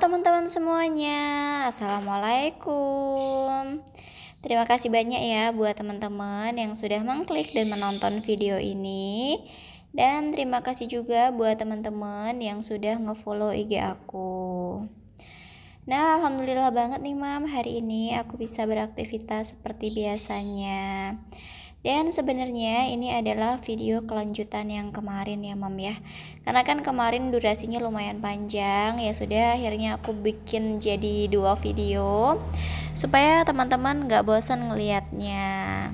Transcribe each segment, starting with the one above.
teman-teman semuanya. Assalamualaikum. Terima kasih banyak ya buat teman-teman yang sudah mengklik dan menonton video ini. Dan terima kasih juga buat teman-teman yang sudah ngefollow IG aku. Nah, alhamdulillah banget nih, Mam. Hari ini aku bisa beraktivitas seperti biasanya. Dan sebenarnya ini adalah video kelanjutan yang kemarin ya mam ya Karena kan kemarin durasinya lumayan panjang Ya sudah akhirnya aku bikin jadi dua video Supaya teman-teman gak bosan ngeliatnya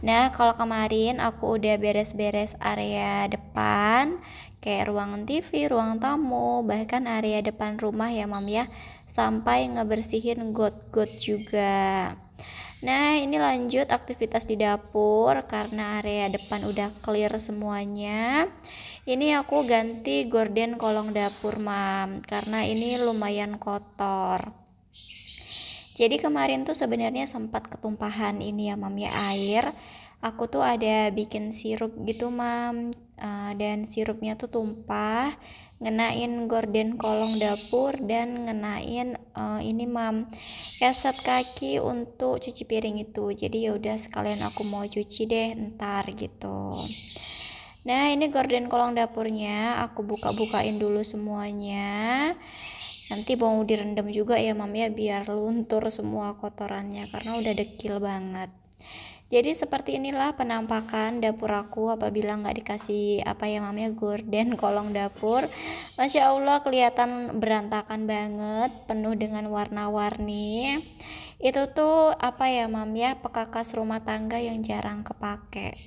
Nah kalau kemarin aku udah beres-beres area depan Kayak ruangan TV, ruang tamu, bahkan area depan rumah ya mam ya Sampai ngebersihin got-got juga Nah, ini lanjut aktivitas di dapur karena area depan udah clear semuanya. Ini aku ganti gorden kolong dapur, Mam, karena ini lumayan kotor. Jadi kemarin tuh sebenarnya sempat ketumpahan ini ya, Mam, ya air. Aku tuh ada bikin sirup gitu, Mam. Eh, dan sirupnya tuh tumpah ngenain gorden kolong dapur dan ngenain uh, ini mam keset kaki untuk cuci piring itu jadi yaudah sekalian aku mau cuci deh ntar gitu nah ini gorden kolong dapurnya aku buka-bukain dulu semuanya nanti mau direndam juga ya mam ya biar luntur semua kotorannya karena udah dekil banget jadi seperti inilah penampakan dapur aku apabila nggak dikasih apa ya mamnya gorden kolong dapur. Masya Allah kelihatan berantakan banget, penuh dengan warna-warni. Itu tuh apa ya mam ya pekakas rumah tangga yang jarang kepake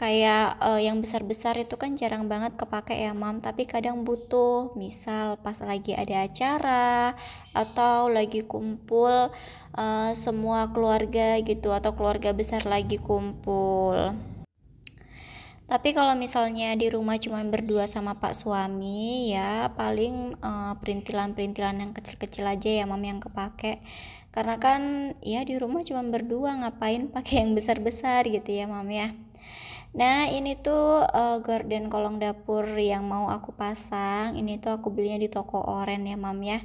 kayak uh, yang besar-besar itu kan jarang banget kepake ya mam tapi kadang butuh misal pas lagi ada acara atau lagi kumpul uh, semua keluarga gitu atau keluarga besar lagi kumpul tapi kalau misalnya di rumah cuma berdua sama pak suami ya paling perintilan eh, perintilan-perintilan yang kecil-kecil aja ya mam yang kepake karena kan ya di rumah cuma berdua ngapain pakai yang besar-besar gitu ya mam ya Nah, ini tuh uh, garden kolong dapur yang mau aku pasang. Ini tuh aku belinya di toko oren ya, Mam ya.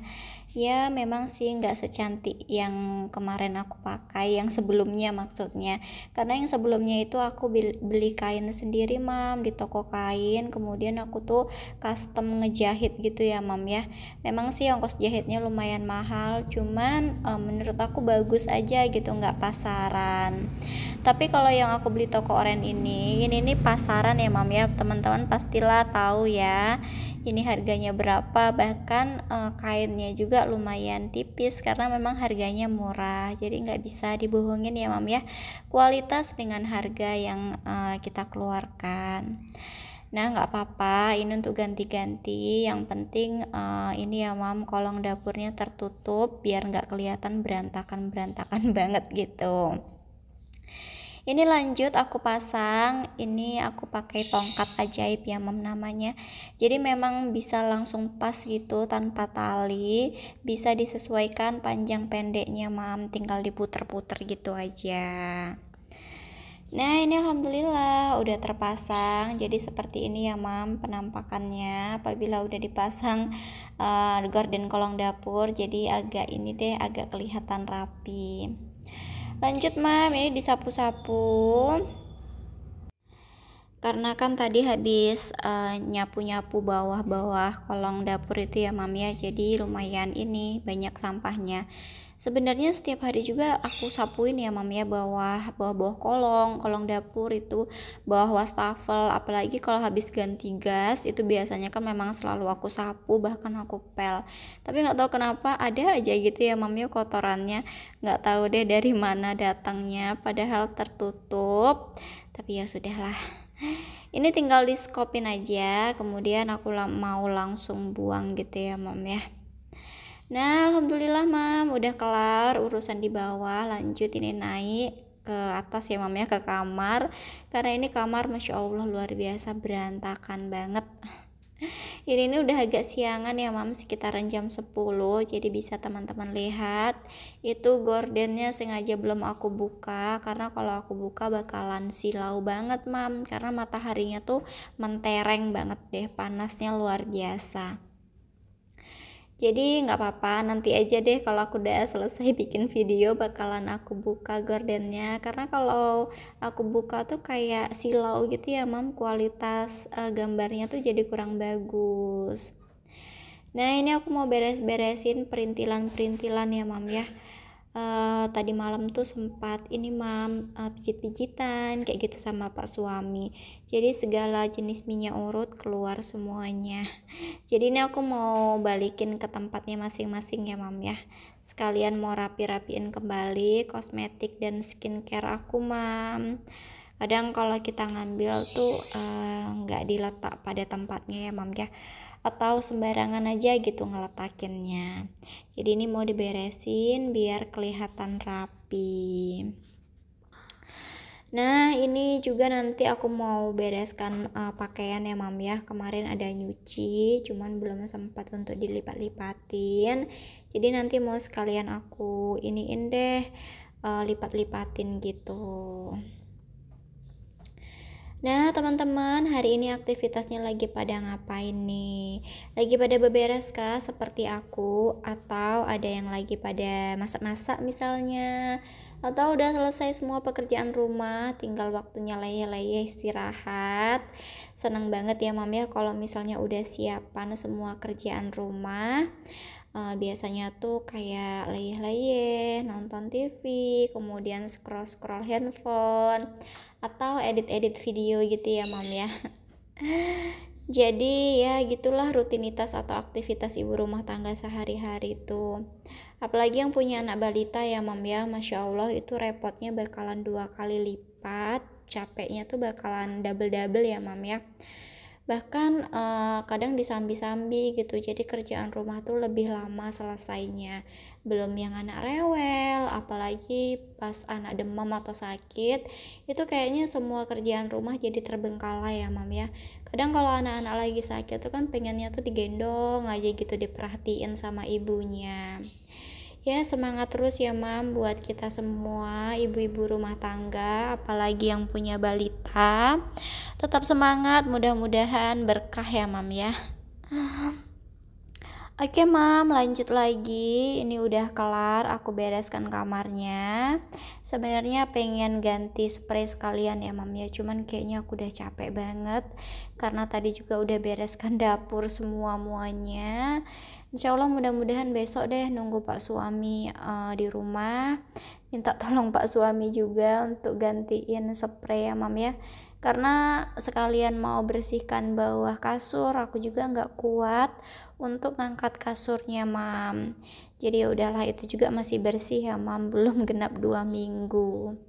Ya, memang sih nggak secantik yang kemarin aku pakai, yang sebelumnya maksudnya. Karena yang sebelumnya itu aku beli kain sendiri, Mam, di toko kain. Kemudian aku tuh custom ngejahit gitu ya, Mam ya. Memang sih ongkos jahitnya lumayan mahal, cuman uh, menurut aku bagus aja gitu, nggak pasaran tapi kalau yang aku beli toko oren ini ini ini pasaran ya mam ya teman-teman pastilah tahu ya ini harganya berapa bahkan e, kainnya juga lumayan tipis karena memang harganya murah jadi nggak bisa dibohongin ya mam ya kualitas dengan harga yang e, kita keluarkan Nah, nggak apa-apa, ini untuk ganti-ganti. Yang penting uh, ini ya, Mam, kolong dapurnya tertutup biar nggak kelihatan berantakan-berantakan banget gitu ini lanjut aku pasang ini aku pakai tongkat ajaib ya mam namanya jadi memang bisa langsung pas gitu tanpa tali bisa disesuaikan panjang pendeknya mam tinggal diputer-puter gitu aja Nah ini alhamdulillah udah terpasang jadi seperti ini ya mam penampakannya apabila udah dipasang uh, garden kolong dapur jadi agak ini deh agak kelihatan rapi lanjut mam ini disapu-sapu karena kan tadi habis nyapu eh, nyapu-nyapu bawah-bawah kolong dapur itu ya mami ya jadi lumayan ini banyak sampahnya sebenarnya setiap hari juga aku sapuin ya mami ya bawah bawah bawah kolong kolong dapur itu bawah wastafel apalagi kalau habis ganti gas itu biasanya kan memang selalu aku sapu bahkan aku pel tapi nggak tahu kenapa ada aja gitu ya mami ya kotorannya nggak tahu deh dari mana datangnya padahal tertutup tapi ya sudahlah ini tinggal di diskopin aja kemudian aku mau langsung buang gitu ya mam ya nah alhamdulillah mam udah kelar urusan di bawah lanjut ini naik ke atas ya mam ya ke kamar karena ini kamar masya allah luar biasa berantakan banget ini ini udah agak siangan ya mam sekitaran jam 10 jadi bisa teman-teman lihat itu gordennya sengaja belum aku buka karena kalau aku buka bakalan silau banget mam karena mataharinya tuh mentereng banget deh panasnya luar biasa jadi nggak apa-apa, nanti aja deh kalau aku udah selesai bikin video bakalan aku buka gordennya karena kalau aku buka tuh kayak silau gitu ya mam kualitas uh, gambarnya tuh jadi kurang bagus. Nah ini aku mau beres-beresin perintilan-perintilan ya mam ya uh, tadi malam tuh sempat ini mam uh, pijit-pijitan kayak gitu sama pak suami jadi segala jenis minyak urut keluar semuanya jadi ini aku mau balikin ke tempatnya masing-masing ya mam ya sekalian mau rapi-rapiin kembali kosmetik dan skincare aku mam kadang kalau kita ngambil tuh eh, nggak uh, diletak pada tempatnya ya mam ya atau sembarangan aja gitu ngeletakinnya jadi ini mau diberesin biar kelihatan rapi nah ini juga nanti aku mau bereskan uh, pakaian ya mam ya kemarin ada nyuci cuman belum sempat untuk dilipat-lipatin jadi nanti mau sekalian aku iniin deh uh, lipat-lipatin gitu Nah, teman-teman, hari ini aktivitasnya lagi pada ngapain nih? Lagi pada beberes kah seperti aku atau ada yang lagi pada masak-masak misalnya? Atau udah selesai semua pekerjaan rumah, tinggal waktunya leye-leye istirahat. Seneng banget ya, Mam ya kalau misalnya udah siapan semua kerjaan rumah uh, biasanya tuh kayak layeh-layeh nonton TV kemudian scroll-scroll handphone atau edit-edit video gitu ya mam ya jadi ya gitulah rutinitas atau aktivitas ibu rumah tangga sehari-hari itu apalagi yang punya anak balita ya mam ya masya allah itu repotnya bakalan dua kali lipat capeknya tuh bakalan double double ya mam ya bahkan uh, kadang disambi-sambi gitu jadi kerjaan rumah tuh lebih lama selesainya belum yang anak rewel apalagi pas anak demam atau sakit itu kayaknya semua kerjaan rumah jadi terbengkalai ya mam ya kadang kalau anak-anak lagi sakit tuh kan pengennya tuh digendong aja gitu diperhatiin sama ibunya ya semangat terus ya mam buat kita semua ibu-ibu rumah tangga apalagi yang punya balita tetap semangat mudah-mudahan berkah ya mam ya Oke mam, lanjut lagi. Ini udah kelar, aku bereskan kamarnya. Sebenarnya pengen ganti spray sekalian ya mam ya, cuman kayaknya aku udah capek banget karena tadi juga udah bereskan dapur semua muanya. Insya Allah mudah-mudahan besok deh nunggu pak suami uh, di rumah minta tolong pak suami juga untuk gantiin spray ya mam ya karena sekalian mau bersihkan bawah kasur aku juga nggak kuat untuk ngangkat kasurnya mam jadi ya udahlah itu juga masih bersih ya mam belum genap dua minggu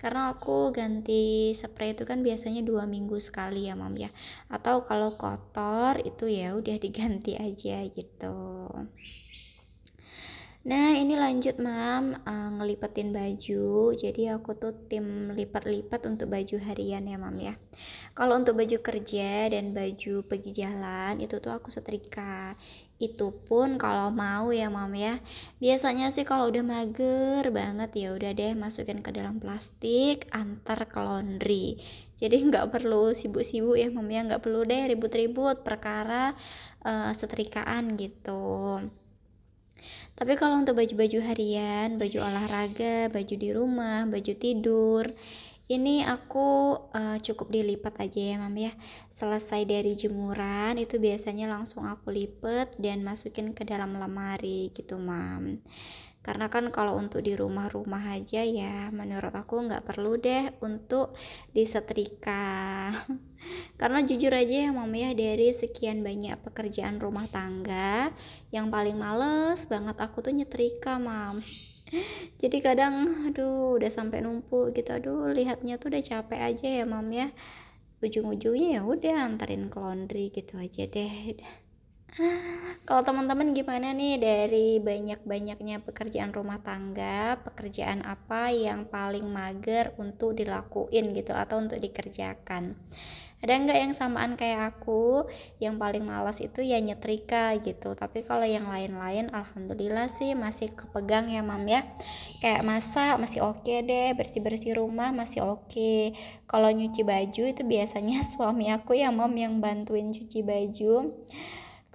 karena aku ganti spray itu kan biasanya dua minggu sekali ya mam ya atau kalau kotor itu ya udah diganti aja gitu Nah ini lanjut mam uh, ngelipetin baju jadi aku tuh tim lipat-lipat untuk baju harian ya mam ya kalau untuk baju kerja dan baju pergi jalan itu tuh aku setrika itu pun kalau mau ya mam ya biasanya sih kalau udah mager banget ya udah deh masukin ke dalam plastik antar ke laundry jadi nggak perlu sibuk-sibuk ya mam ya nggak perlu deh ribut-ribut perkara uh, setrikaan gitu tapi kalau untuk baju-baju harian, baju olahraga, baju di rumah, baju tidur, ini aku uh, cukup dilipat aja ya mam ya. Selesai dari jemuran itu biasanya langsung aku lipat dan masukin ke dalam lemari gitu mam karena kan kalau untuk di rumah-rumah aja ya menurut aku nggak perlu deh untuk disetrika karena jujur aja ya mam ya dari sekian banyak pekerjaan rumah tangga yang paling males banget aku tuh nyetrika mam jadi kadang aduh udah sampai numpuk gitu aduh lihatnya tuh udah capek aja ya mam ya ujung-ujungnya ya udah antarin ke laundry gitu aja deh Kalau teman-teman gimana nih dari banyak-banyaknya pekerjaan rumah tangga, pekerjaan apa yang paling mager untuk dilakuin gitu atau untuk dikerjakan? Ada nggak yang samaan kayak aku? Yang paling malas itu ya nyetrika gitu. Tapi kalau yang lain-lain, alhamdulillah sih masih kepegang ya mam ya. Kayak masak masih oke okay deh, bersih-bersih rumah masih oke. Okay. Kalau nyuci baju itu biasanya suami aku ya mam yang bantuin cuci baju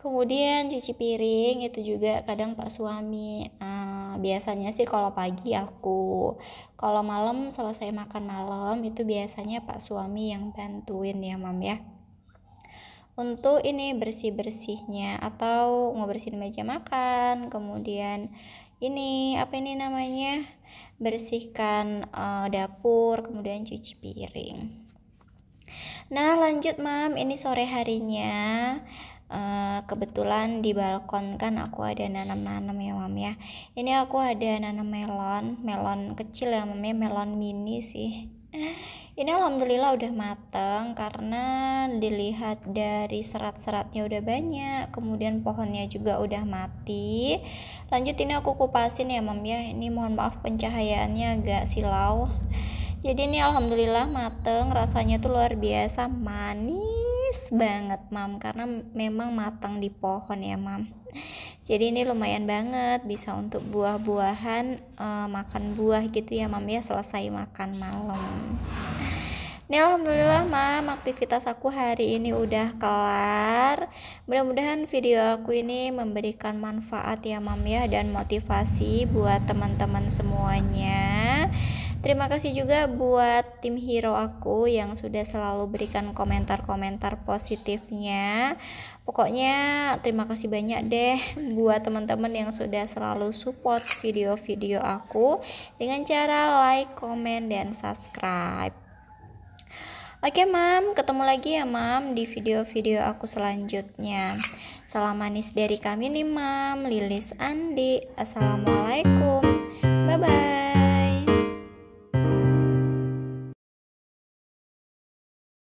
kemudian cuci piring itu juga kadang pak suami uh, biasanya sih kalau pagi aku kalau malam selesai makan malam itu biasanya pak suami yang bantuin ya mam ya untuk ini bersih-bersihnya atau ngebersihin meja makan, kemudian ini apa ini namanya? bersihkan uh, dapur, kemudian cuci piring. Nah, lanjut, Mam, ini sore harinya Eh, kebetulan di balkon kan aku ada nanam-nanam ya mam ya ini aku ada nanam melon melon kecil ya mam ya melon mini sih ini alhamdulillah udah mateng karena dilihat dari serat-seratnya udah banyak kemudian pohonnya juga udah mati lanjut ini aku kupasin ya mam ya ini mohon maaf pencahayaannya agak silau jadi ini alhamdulillah mateng rasanya tuh luar biasa manis manis banget mam karena memang matang di pohon ya mam jadi ini lumayan banget bisa untuk buah-buahan uh, makan buah gitu ya mam ya selesai makan malam ini alhamdulillah mam aktivitas aku hari ini udah kelar mudah-mudahan video aku ini memberikan manfaat ya mam ya dan motivasi buat teman-teman semuanya Terima kasih juga buat tim hero aku yang sudah selalu berikan komentar-komentar positifnya. Pokoknya terima kasih banyak deh buat teman-teman yang sudah selalu support video-video aku dengan cara like, komen, dan subscribe. Oke mam, ketemu lagi ya mam di video-video aku selanjutnya. Salam manis dari kami nih mam, Lilis Andi. Assalamualaikum, bye-bye.